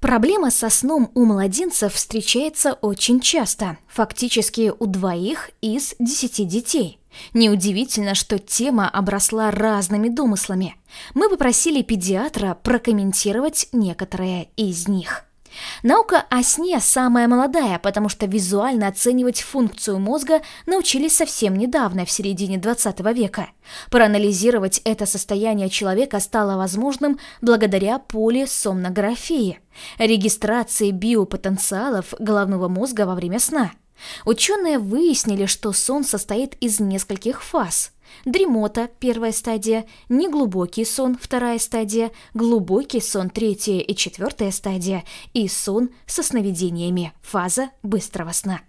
Проблема со сном у младенцев встречается очень часто, фактически у двоих из десяти детей. Неудивительно, что тема обросла разными домыслами. Мы попросили педиатра прокомментировать некоторые из них. Наука о сне самая молодая, потому что визуально оценивать функцию мозга научились совсем недавно, в середине 20 века. Проанализировать это состояние человека стало возможным благодаря полисомнографии, регистрации биопотенциалов головного мозга во время сна. Ученые выяснили, что сон состоит из нескольких фаз – Дремота – первая стадия, неглубокий сон – вторая стадия, глубокий сон – третья и четвертая стадия и сон со сновидениями – фаза быстрого сна.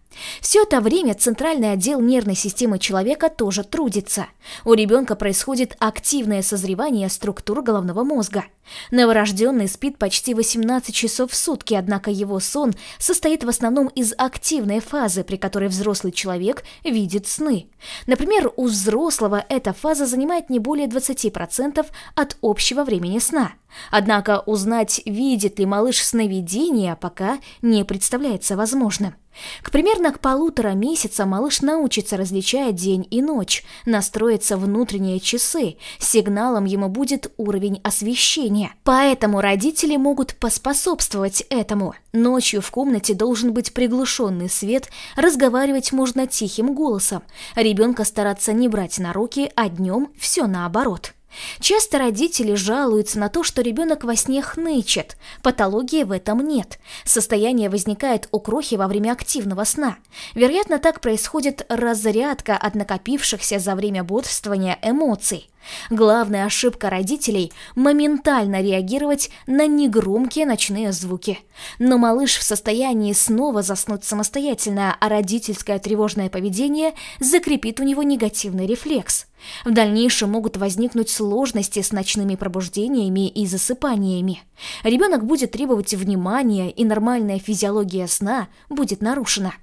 Все это время центральный отдел нервной системы человека тоже трудится. У ребенка происходит активное созревание структур головного мозга. Новорожденный спит почти 18 часов в сутки, однако его сон состоит в основном из активной фазы, при которой взрослый человек видит сны. Например, у взрослого эта фаза занимает не более 20% от общего времени сна – Однако узнать, видит ли малыш сновидения, пока не представляется возможным. К примерно к полутора месяца малыш научится различать день и ночь, настроится внутренние часы, сигналом ему будет уровень освещения. Поэтому родители могут поспособствовать этому. Ночью в комнате должен быть приглушенный свет, разговаривать можно тихим голосом. Ребенка стараться не брать на руки, а днем все наоборот. Часто родители жалуются на то, что ребенок во сне хнычет. Патологии в этом нет. Состояние возникает у крохи во время активного сна. Вероятно, так происходит разрядка от накопившихся за время бодрствования эмоций. Главная ошибка родителей – моментально реагировать на негромкие ночные звуки. Но малыш в состоянии снова заснуть самостоятельно, а родительское тревожное поведение закрепит у него негативный рефлекс. В дальнейшем могут возникнуть сложности с ночными пробуждениями и засыпаниями. Ребенок будет требовать внимания, и нормальная физиология сна будет нарушена.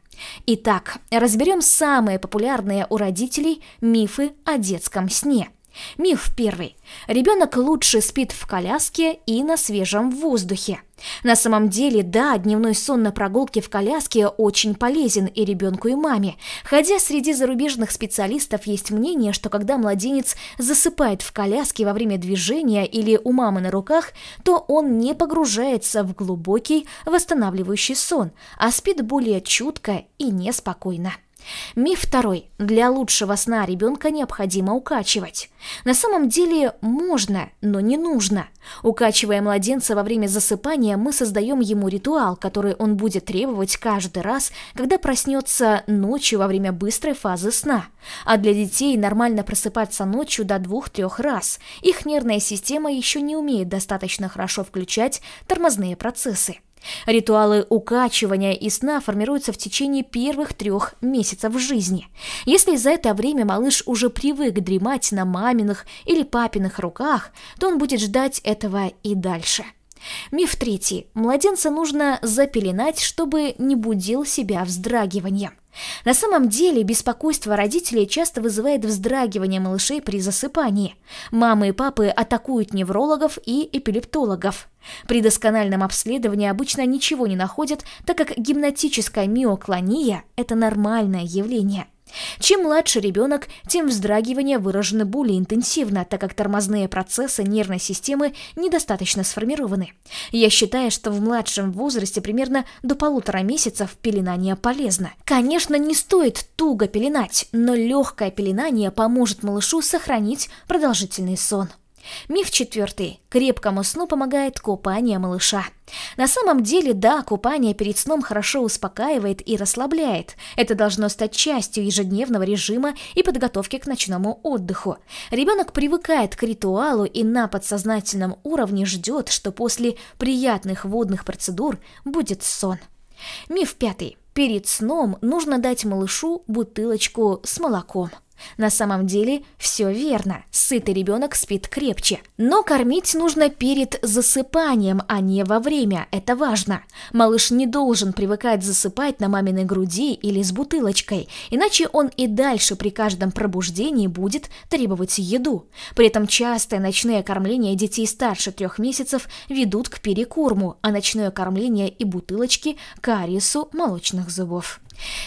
Итак, разберем самые популярные у родителей мифы о детском сне – Миф первый. Ребенок лучше спит в коляске и на свежем воздухе. На самом деле, да, дневной сон на прогулке в коляске очень полезен и ребенку, и маме. Хотя среди зарубежных специалистов есть мнение, что когда младенец засыпает в коляске во время движения или у мамы на руках, то он не погружается в глубокий восстанавливающий сон, а спит более чутко и неспокойно. Миф второй. Для лучшего сна ребенка необходимо укачивать. На самом деле можно, но не нужно – Укачивая младенца во время засыпания, мы создаем ему ритуал, который он будет требовать каждый раз, когда проснется ночью во время быстрой фазы сна. А для детей нормально просыпаться ночью до двух-трех раз. Их нервная система еще не умеет достаточно хорошо включать тормозные процессы. Ритуалы укачивания и сна формируются в течение первых трех месяцев жизни. Если за это время малыш уже привык дремать на маминых или папиных руках, то он будет ждать этого и дальше. Миф третий. Младенца нужно запеленать, чтобы не будил себя вздрагиванием. На самом деле, беспокойство родителей часто вызывает вздрагивание малышей при засыпании. Мамы и папы атакуют неврологов и эпилептологов. При доскональном обследовании обычно ничего не находят, так как гимнотическая миоклония – это нормальное явление – чем младше ребенок, тем вздрагивания выражены более интенсивно, так как тормозные процессы нервной системы недостаточно сформированы. Я считаю, что в младшем возрасте примерно до полутора месяцев пеленание полезно. Конечно, не стоит туго пеленать, но легкое пеленание поможет малышу сохранить продолжительный сон. Миф четвертый. Крепкому сну помогает купание малыша. На самом деле, да, купание перед сном хорошо успокаивает и расслабляет. Это должно стать частью ежедневного режима и подготовки к ночному отдыху. Ребенок привыкает к ритуалу и на подсознательном уровне ждет, что после приятных водных процедур будет сон. Миф пятый. Перед сном нужно дать малышу бутылочку с молоком. На самом деле все верно, сытый ребенок спит крепче. Но кормить нужно перед засыпанием, а не во время, это важно. Малыш не должен привыкать засыпать на маминой груди или с бутылочкой, иначе он и дальше при каждом пробуждении будет требовать еду. При этом частое ночное кормление детей старше трех месяцев ведут к перекорму, а ночное кормление и бутылочки – к кариесу молочных зубов.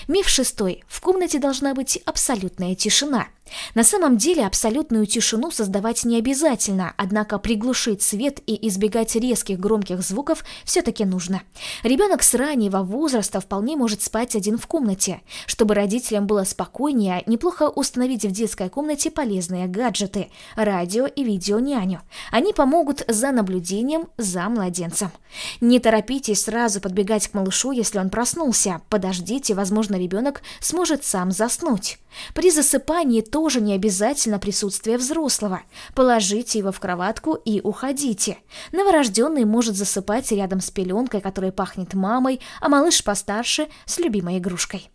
Миф шестой. В комнате должна быть абсолютная тишина. На самом деле абсолютную тишину создавать не обязательно, однако приглушить свет и избегать резких громких звуков все-таки нужно. Ребенок с раннего возраста вполне может спать один в комнате. Чтобы родителям было спокойнее, неплохо установить в детской комнате полезные гаджеты – радио и видео няню. Они помогут за наблюдением за младенцем. Не торопитесь сразу подбегать к малышу, если он проснулся. Подождите, возможно, ребенок сможет сам заснуть. При засыпании тоже не обязательно присутствие взрослого. Положите его в кроватку и уходите. Новорожденный может засыпать рядом с пеленкой, которая пахнет мамой, а малыш постарше с любимой игрушкой.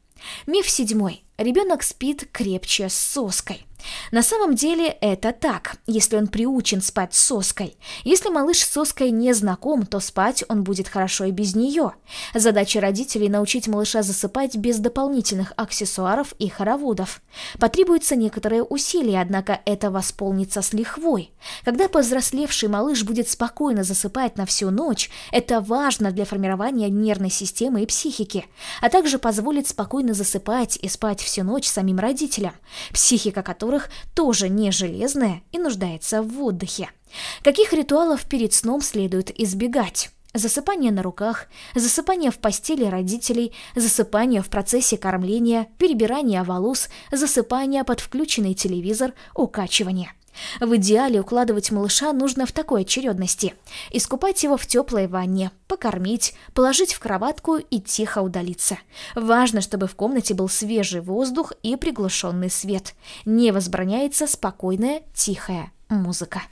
Миф седьмой. Ребенок спит крепче с соской. На самом деле это так, если он приучен спать с соской. Если малыш с соской не знаком, то спать он будет хорошо и без нее. Задача родителей – научить малыша засыпать без дополнительных аксессуаров и хороводов. Потребуется некоторое усилие, однако это восполнится с лихвой. Когда повзрослевший малыш будет спокойно засыпать на всю ночь, это важно для формирования нервной системы и психики, а также позволит спокойно засыпать и спать всю ночь самим родителям, психика которой которых тоже не железная и нуждается в отдыхе. Каких ритуалов перед сном следует избегать? засыпание на руках, засыпание в постели родителей, засыпание в процессе кормления, перебирание волос, засыпание под включенный телевизор, укачивание – в идеале укладывать малыша нужно в такой очередности. Искупать его в теплой ванне, покормить, положить в кроватку и тихо удалиться. Важно, чтобы в комнате был свежий воздух и приглушенный свет. Не возбраняется спокойная, тихая музыка.